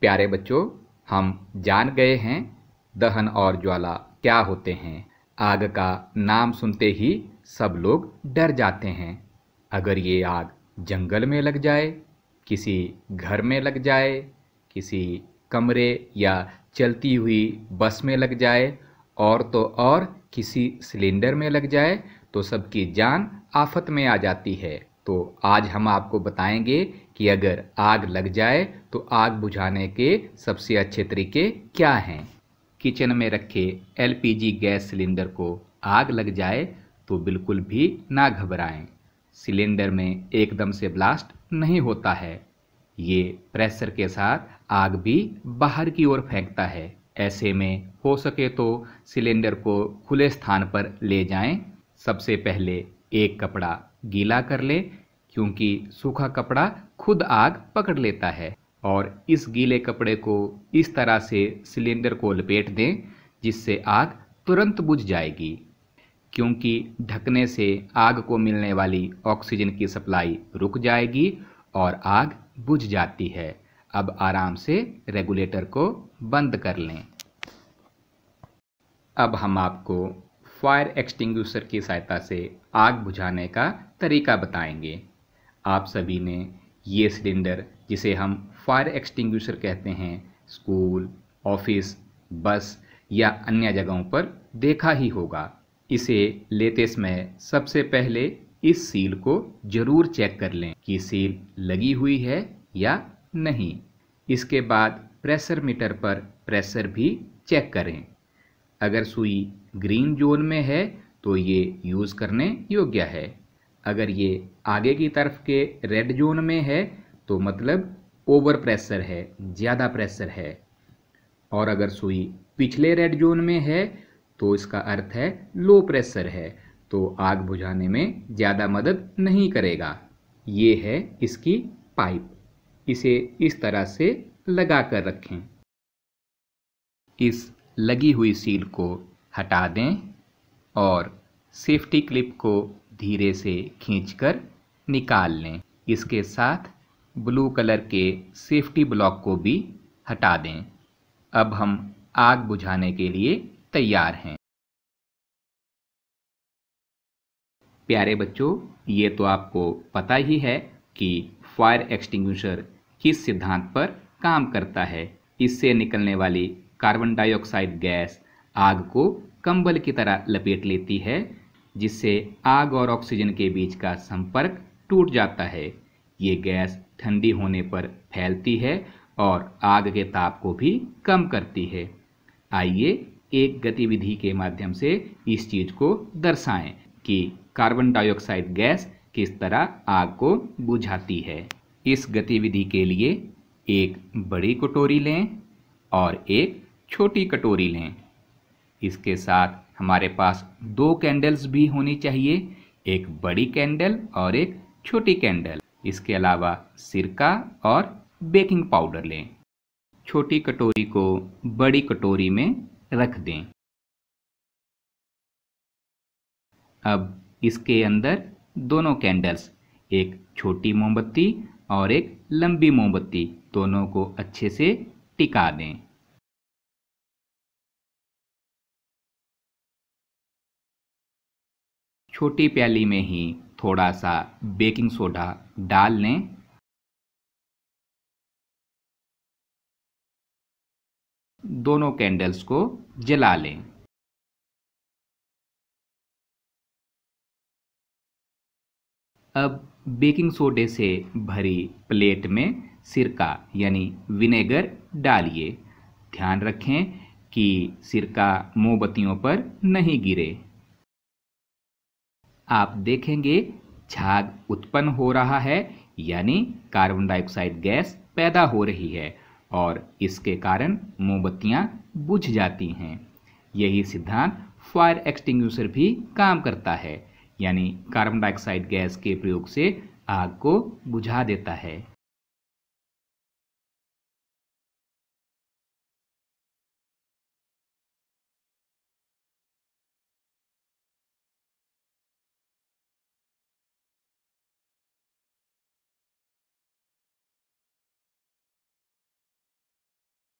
प्यारे बच्चों हम जान गए हैं दहन और ज्वाला क्या होते हैं आग का नाम सुनते ही सब लोग डर जाते हैं अगर ये आग जंगल में लग जाए किसी घर में लग जाए किसी कमरे या चलती हुई बस में लग जाए और तो और किसी सिलेंडर में लग जाए तो सबकी जान आफत में आ जाती है तो आज हम आपको बताएंगे कि अगर आग लग जाए तो आग बुझाने के सबसे अच्छे तरीके क्या हैं किचन में रखे एलपीजी गैस सिलेंडर को आग लग जाए तो बिल्कुल भी ना घबराएं सिलेंडर में एकदम से ब्लास्ट नहीं होता है ये प्रेशर के साथ आग भी बाहर की ओर फेंकता है ऐसे में हो सके तो सिलेंडर को खुले स्थान पर ले जाएं सबसे पहले एक कपड़ा गीला कर लें क्योंकि सूखा कपड़ा खुद आग पकड़ लेता है और इस गीले कपड़े को इस तरह से सिलेंडर को लपेट दें जिससे आग तुरंत बुझ जाएगी क्योंकि ढकने से आग को मिलने वाली ऑक्सीजन की सप्लाई रुक जाएगी और आग बुझ जाती है अब आराम से रेगुलेटर को बंद कर लें अब हम आपको फायर एक्सटिंग्विशर की सहायता से आग बुझाने का तरीका बताएंगे आप सभी ने ये सिलेंडर जिसे हम फायर एक्सटिंग्विशर कहते हैं स्कूल ऑफिस बस या अन्य जगहों पर देखा ही होगा इसे लेते समय सबसे पहले इस सील को जरूर चेक कर लें कि सील लगी हुई है या नहीं इसके बाद प्रेशर मीटर पर प्रेशर भी चेक करें अगर सुई ग्रीन जोन में है तो ये यूज़ करने योग्य है अगर ये आगे की तरफ के रेड जोन में है तो मतलब ओवर प्रेशर है ज़्यादा प्रेशर है और अगर सुई पिछले रेड जोन में है तो इसका अर्थ है लो प्रेशर है तो आग बुझाने में ज़्यादा मदद नहीं करेगा ये है इसकी पाइप इसे इस तरह से लगा कर रखें इस लगी हुई सील को हटा दें और सेफ्टी क्लिप को धीरे से खींचकर निकाल लें इसके साथ ब्लू कलर के सेफ्टी ब्लॉक को भी हटा दें अब हम आग बुझाने के लिए तैयार हैं प्यारे बच्चों ये तो आपको पता ही है कि फायर एक्सटिंग्विशर किस सिद्धांत पर काम करता है इससे निकलने वाली कार्बन डाइऑक्साइड गैस आग को कंबल की तरह लपेट लेती है जिससे आग और ऑक्सीजन के बीच का संपर्क टूट जाता है ये गैस ठंडी होने पर फैलती है और आग के ताप को भी कम करती है आइए एक गतिविधि के माध्यम से इस चीज को दर्शाएं कि कार्बन डाइऑक्साइड गैस किस तरह आग को बुझाती है इस गतिविधि के लिए एक बड़ी कटोरी लें और एक छोटी कटोरी लें इसके साथ हमारे पास दो कैंडल्स भी होनी चाहिए एक बड़ी कैंडल और एक छोटी कैंडल इसके अलावा सिरका और बेकिंग पाउडर लें छोटी कटोरी को बड़ी कटोरी में रख दें अब इसके अंदर दोनों कैंडल्स एक छोटी मोमबत्ती और एक लंबी मोमबत्ती दोनों को अच्छे से टिका दें छोटी प्याली में ही थोड़ा सा बेकिंग सोडा डाल लें दोनों कैंडल्स को जला लें अब बेकिंग सोडे से भरी प्लेट में सिरका यानी विनेगर डालिए ध्यान रखें कि सिरका मोमबत्तियों पर नहीं गिरे आप देखेंगे झाग उत्पन्न हो रहा है यानी कार्बन डाइऑक्साइड गैस पैदा हो रही है और इसके कारण मोमबत्तियाँ बुझ जाती हैं यही सिद्धांत फायर एक्सटिंग भी काम करता है यानी कार्बन डाइऑक्साइड गैस के प्रयोग से आग को बुझा देता है